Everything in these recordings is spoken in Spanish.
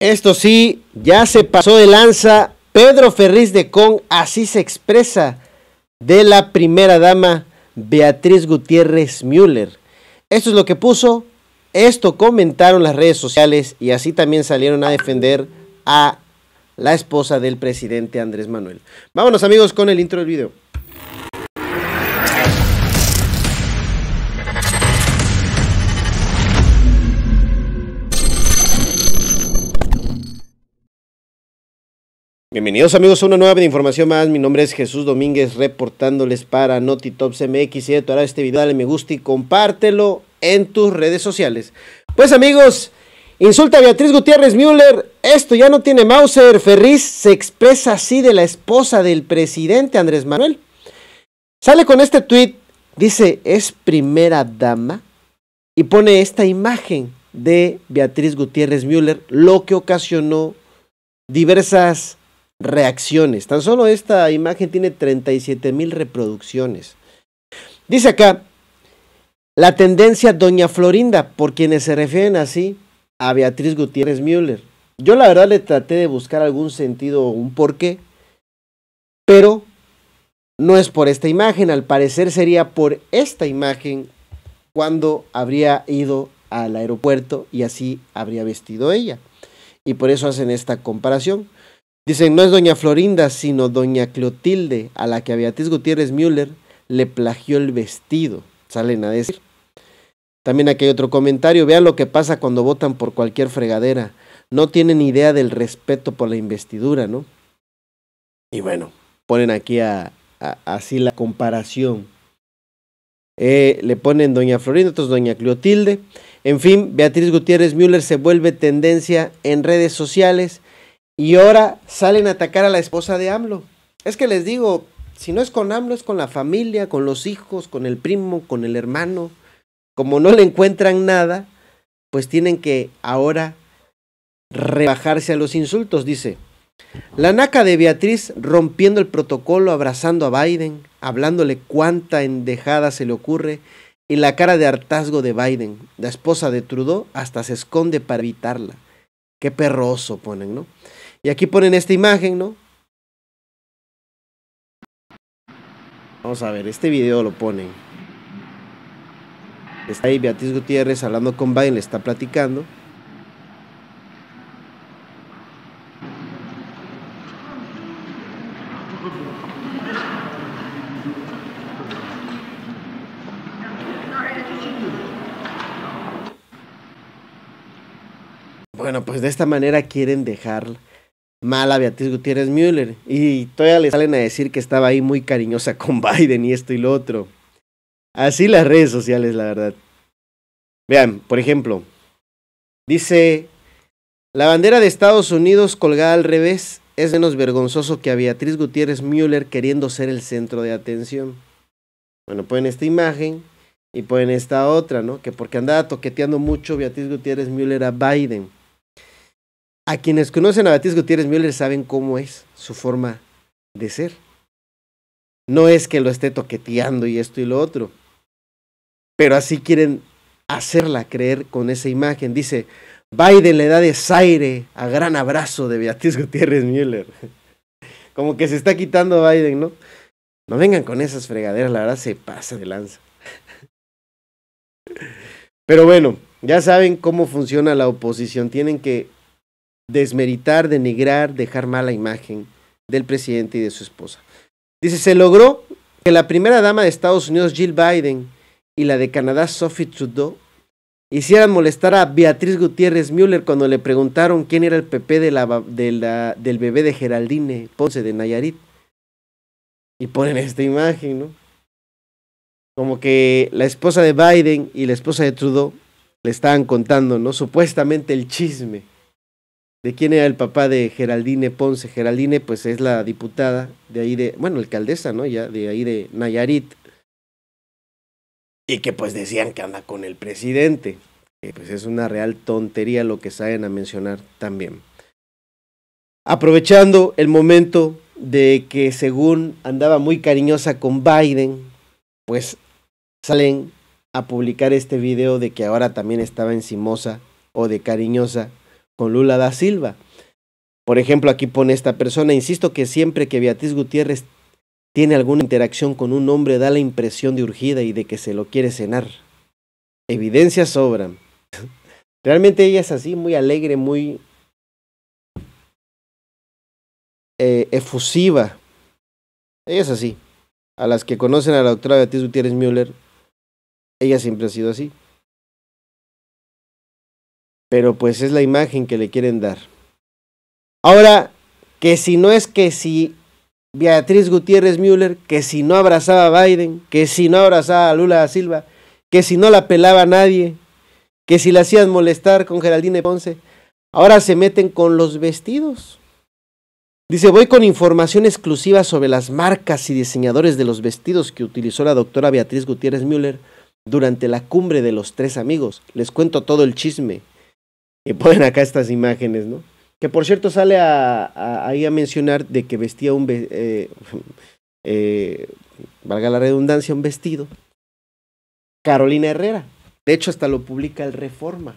Esto sí, ya se pasó de lanza. Pedro Ferriz de Con, así se expresa de la primera dama Beatriz Gutiérrez Müller. Esto es lo que puso, esto comentaron las redes sociales y así también salieron a defender a la esposa del presidente Andrés Manuel. Vámonos amigos con el intro del video. Bienvenidos amigos a una nueva información más, mi nombre es Jesús Domínguez reportándoles para NotiTop MX si te hará este video dale me gusta y compártelo en tus redes sociales. Pues amigos, insulta a Beatriz Gutiérrez Müller, esto ya no tiene Mauser, Ferriz se expresa así de la esposa del presidente Andrés Manuel. Sale con este tweet, dice es primera dama y pone esta imagen de Beatriz Gutiérrez Müller, lo que ocasionó diversas reacciones. Tan solo esta imagen tiene 37 mil reproducciones. Dice acá, la tendencia Doña Florinda, por quienes se refieren así a Beatriz Gutiérrez Müller. Yo la verdad le traté de buscar algún sentido o un porqué, pero no es por esta imagen, al parecer sería por esta imagen cuando habría ido al aeropuerto y así habría vestido ella. Y por eso hacen esta comparación. Dicen, no es doña Florinda, sino doña Clotilde, a la que Beatriz Gutiérrez Müller le plagió el vestido. Salen a decir. También aquí hay otro comentario. Vean lo que pasa cuando votan por cualquier fregadera. No tienen idea del respeto por la investidura, ¿no? Y bueno, ponen aquí a, así la comparación. Eh, le ponen Doña Florinda, entonces Doña Clotilde. En fin, Beatriz Gutiérrez Müller se vuelve tendencia en redes sociales y ahora salen a atacar a la esposa de AMLO. Es que les digo, si no es con AMLO, es con la familia, con los hijos, con el primo, con el hermano. Como no le encuentran nada, pues tienen que ahora rebajarse a los insultos, dice. La naca de Beatriz rompiendo el protocolo, abrazando a Biden, hablándole cuánta endejada se le ocurre, y la cara de hartazgo de Biden, la esposa de Trudeau, hasta se esconde para evitarla. Qué perroso ponen, ¿no? Y aquí ponen esta imagen, ¿no? Vamos a ver, este video lo ponen. Está ahí Beatriz Gutiérrez hablando con Biden, le está platicando. Bueno, pues de esta manera quieren dejar mala Beatriz Gutiérrez Müller. Y todavía le salen a decir que estaba ahí muy cariñosa con Biden y esto y lo otro. Así las redes sociales, la verdad. Vean, por ejemplo, dice, la bandera de Estados Unidos colgada al revés es menos vergonzoso que a Beatriz Gutiérrez Müller queriendo ser el centro de atención. Bueno, ponen esta imagen y ponen esta otra, ¿no? Que porque andaba toqueteando mucho Beatriz Gutiérrez Müller a Biden a quienes conocen a Beatriz Gutiérrez Müller saben cómo es su forma de ser. No es que lo esté toqueteando y esto y lo otro, pero así quieren hacerla creer con esa imagen. Dice, Biden le da desaire a gran abrazo de Beatriz Gutiérrez Müller. Como que se está quitando Biden, ¿no? No vengan con esas fregaderas, la verdad se pasa de lanza. Pero bueno, ya saben cómo funciona la oposición. Tienen que desmeritar, denigrar, dejar mala imagen del presidente y de su esposa. Dice, se logró que la primera dama de Estados Unidos, Jill Biden, y la de Canadá, Sophie Trudeau, hicieran molestar a Beatriz Gutiérrez Müller cuando le preguntaron quién era el PP del bebé de Geraldine Ponce de Nayarit. Y ponen esta imagen, ¿no? Como que la esposa de Biden y la esposa de Trudeau le estaban contando, ¿no? Supuestamente el chisme de quién era el papá de Geraldine Ponce. Geraldine, pues es la diputada de ahí de, bueno, alcaldesa, ¿no? Ya de ahí de Nayarit. Y que pues decían que anda con el presidente. Que pues es una real tontería lo que salen a mencionar también. Aprovechando el momento de que según andaba muy cariñosa con Biden, pues salen a publicar este video de que ahora también estaba encimosa o de cariñosa con Lula da Silva. Por ejemplo, aquí pone esta persona, insisto que siempre que Beatriz Gutiérrez tiene alguna interacción con un hombre da la impresión de urgida y de que se lo quiere cenar. Evidencias sobran. Realmente ella es así, muy alegre, muy eh, efusiva. Ella es así. A las que conocen a la doctora Beatriz Gutiérrez Müller, ella siempre ha sido así pero pues es la imagen que le quieren dar. Ahora, que si no es que si Beatriz Gutiérrez Müller, que si no abrazaba a Biden, que si no abrazaba a Lula da Silva, que si no la pelaba a nadie, que si la hacían molestar con Geraldine Ponce, ahora se meten con los vestidos. Dice, voy con información exclusiva sobre las marcas y diseñadores de los vestidos que utilizó la doctora Beatriz Gutiérrez Müller durante la cumbre de los tres amigos. Les cuento todo el chisme. Y ponen acá estas imágenes, ¿no? Que por cierto sale ahí a mencionar de que vestía un, eh, eh, valga la redundancia, un vestido. Carolina Herrera. De hecho, hasta lo publica el Reforma.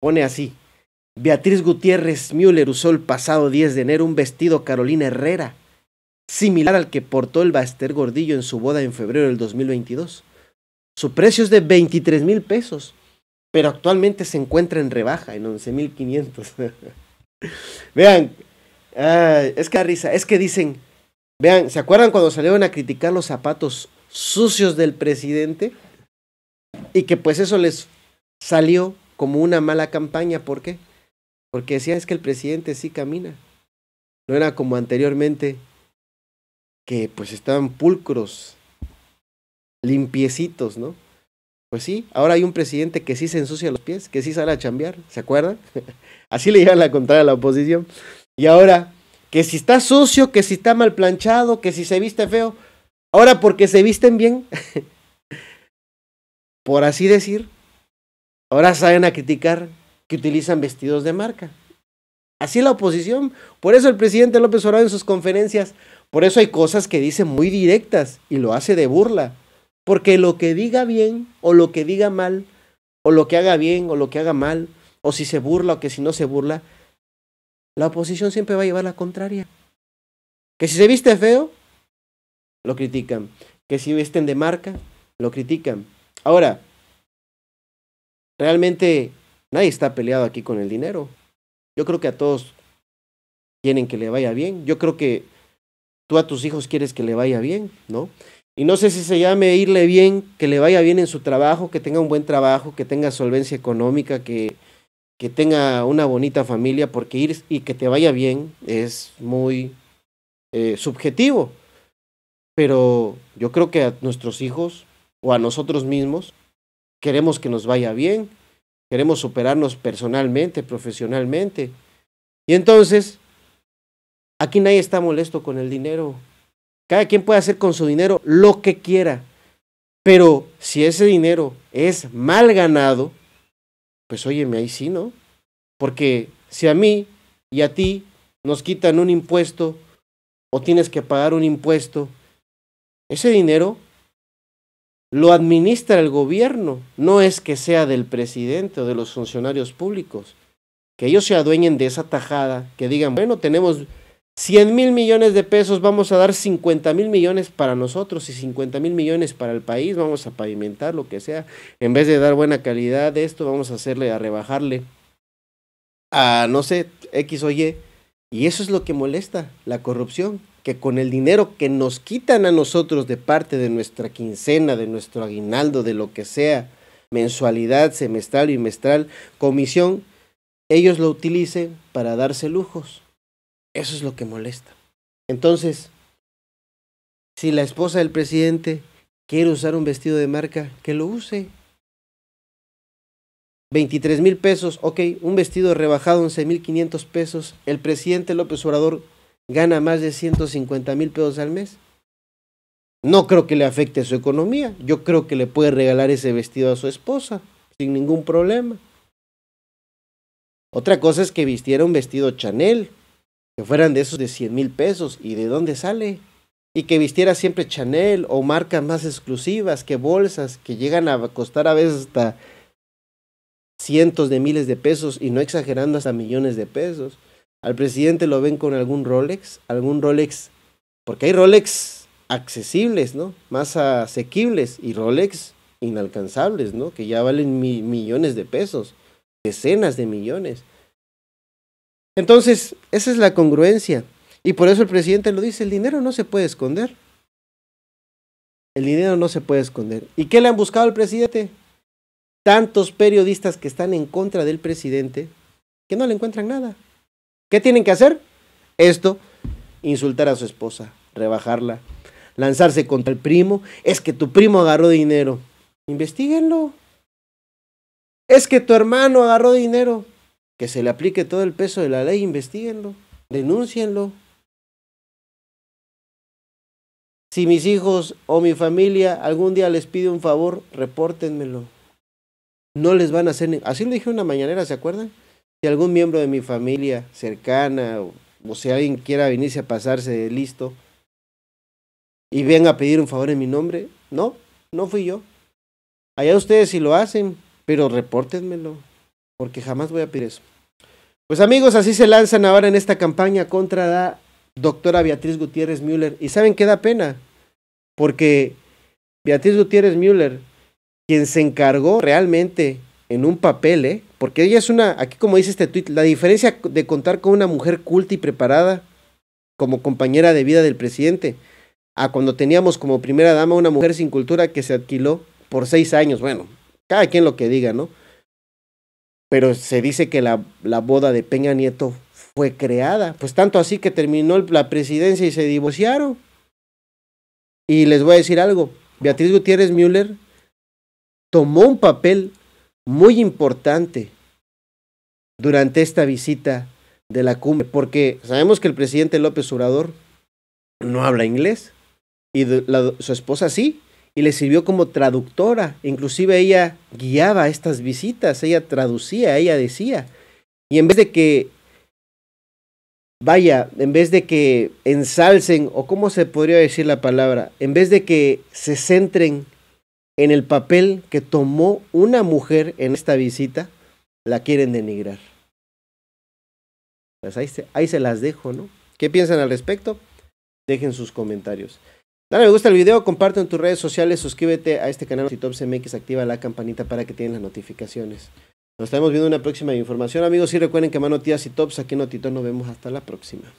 Pone así. Beatriz Gutiérrez Müller usó el pasado 10 de enero un vestido Carolina Herrera, similar al que portó el Baster Gordillo en su boda en febrero del 2022. Su precio es de 23 mil pesos pero actualmente se encuentra en rebaja en 11.500. vean, es que risa, es que dicen, vean, ¿se acuerdan cuando salieron a criticar los zapatos sucios del presidente? Y que pues eso les salió como una mala campaña, ¿por qué? Porque decían es que el presidente sí camina. No era como anteriormente que pues estaban pulcros, limpiecitos, ¿no? Pues sí, ahora hay un presidente que sí se ensucia los pies, que sí sale a chambear, ¿se acuerdan? Así le llevan la contraria a la oposición. Y ahora, que si está sucio, que si está mal planchado, que si se viste feo, ahora porque se visten bien, por así decir, ahora salen a criticar que utilizan vestidos de marca. Así la oposición. Por eso el presidente López Obrador en sus conferencias, por eso hay cosas que dice muy directas y lo hace de burla. Porque lo que diga bien o lo que diga mal, o lo que haga bien o lo que haga mal, o si se burla o que si no se burla, la oposición siempre va a llevar la contraria. Que si se viste feo, lo critican. Que si visten de marca, lo critican. Ahora, realmente nadie está peleado aquí con el dinero. Yo creo que a todos quieren que le vaya bien. Yo creo que tú a tus hijos quieres que le vaya bien, ¿no? Y no sé si se llame irle bien, que le vaya bien en su trabajo, que tenga un buen trabajo, que tenga solvencia económica, que, tenga una bonita familia, porque ir y que te vaya bien es muy eh, subjetivo. Pero yo creo que a nuestros hijos o a nosotros mismos queremos que nos vaya bien, queremos superarnos personalmente, profesionalmente. Y entonces, aquí nadie está molesto con el dinero. Cada quien puede hacer con su dinero lo que quiera. Pero si ese dinero es mal ganado, pues óyeme, ahí sí, ¿no? Porque si a mí y a ti nos quitan un impuesto o tienes que pagar un impuesto, ese dinero lo administra el gobierno, no es que sea del presidente o de los funcionarios públicos. Que ellos se adueñen de esa tajada, que digan, bueno, tenemos 100 mil millones de pesos, vamos a dar 50 mil millones para nosotros y 50 mil millones para el país, vamos a pavimentar lo que sea. En vez de dar buena calidad de esto, vamos a hacerle, a rebajarle a, no sé, X o Y. Y eso es lo que molesta, la corrupción, que con el dinero que nos quitan a nosotros de parte de nuestra quincena, de nuestro aguinaldo, de lo que sea, mensualidad, semestral, bimestral, comisión, ellos lo utilicen para darse lujos eso es lo que molesta. Entonces, si la esposa del presidente quiere usar un vestido de marca, que lo use. 23 mil pesos, ok, un vestido rebajado 11 mil 500 pesos. El presidente López Obrador gana más de 150 mil pesos al mes. No creo que le afecte su economía. Yo creo que le puede regalar ese vestido a su esposa sin ningún problema. Otra cosa es que vistiera un vestido Chanel que fueran de esos de 100 mil pesos. ¿Y de dónde sale? Y que vistiera siempre Chanel o marcas más exclusivas, que bolsas que llegan a costar a veces hasta cientos de miles de pesos y no exagerando hasta millones de pesos. Al presidente lo ven con algún Rolex, algún Rolex, porque hay Rolex accesibles, ¿no? Más asequibles y Rolex inalcanzables, ¿no? Que ya valen millones de pesos, decenas de millones. Entonces, esa es la congruencia. Y por eso el presidente lo dice, el dinero no se puede esconder. El dinero no se puede esconder. ¿Y qué le han buscado al presidente? Tantos periodistas que están en contra del presidente que no le encuentran nada. ¿Qué tienen que hacer? Esto, insultar a su esposa, rebajarla, lanzarse contra el primo. Es que tu primo agarró dinero. Investíguenlo. Es que tu hermano agarró dinero que se le aplique todo el peso de la ley, investiguenlo, denúncienlo. Si mis hijos o mi familia algún día les pide un favor, repórtenmelo. No les van a hacer... Así lo dije una mañanera, ¿se acuerdan? Si algún miembro de mi familia cercana o, si alguien quiera venirse a pasarse de listo y venga a pedir un favor en mi nombre, no, no fui yo. Allá ustedes si lo hacen, pero repórtenmelo porque jamás voy a pedir eso. Pues amigos, así se lanzan ahora en esta campaña contra la doctora Beatriz Gutiérrez Müller. Y saben qué da pena, porque Beatriz Gutiérrez Müller, quien se encargó realmente en un papel, ¿eh? porque ella es una, aquí como dice este tuit, la diferencia de contar con una mujer culta y preparada como compañera de vida del presidente, a cuando teníamos como primera dama una mujer sin cultura que se alquiló por seis años. Bueno, cada quien lo que diga, ¿no? pero se dice que la, boda de Peña Nieto fue creada, pues tanto así que terminó la presidencia y se divorciaron. Y les voy a decir algo, Beatriz Gutiérrez Müller tomó un papel muy importante durante esta visita de la cumbre, porque sabemos que el presidente López Obrador no habla inglés y su esposa sí, y le sirvió como traductora. Inclusive ella guiaba estas visitas, ella traducía, ella decía. Y en vez de que, vaya, en vez de que ensalcen, o cómo se podría decir la palabra, en vez de que se centren en el papel que tomó una mujer en esta visita, la quieren denigrar. Pues ahí, se, ahí se las dejo, ¿no? ¿Qué piensan al respecto? Dejen sus comentarios. Dale me gusta el video, comparte en tus redes sociales, suscríbete a este canal si MX, activa la campanita para que tengan las notificaciones. Nos estaremos viendo en una próxima información, amigos. Y recuerden que mano tías y tops aquí en Notito nos vemos hasta la próxima.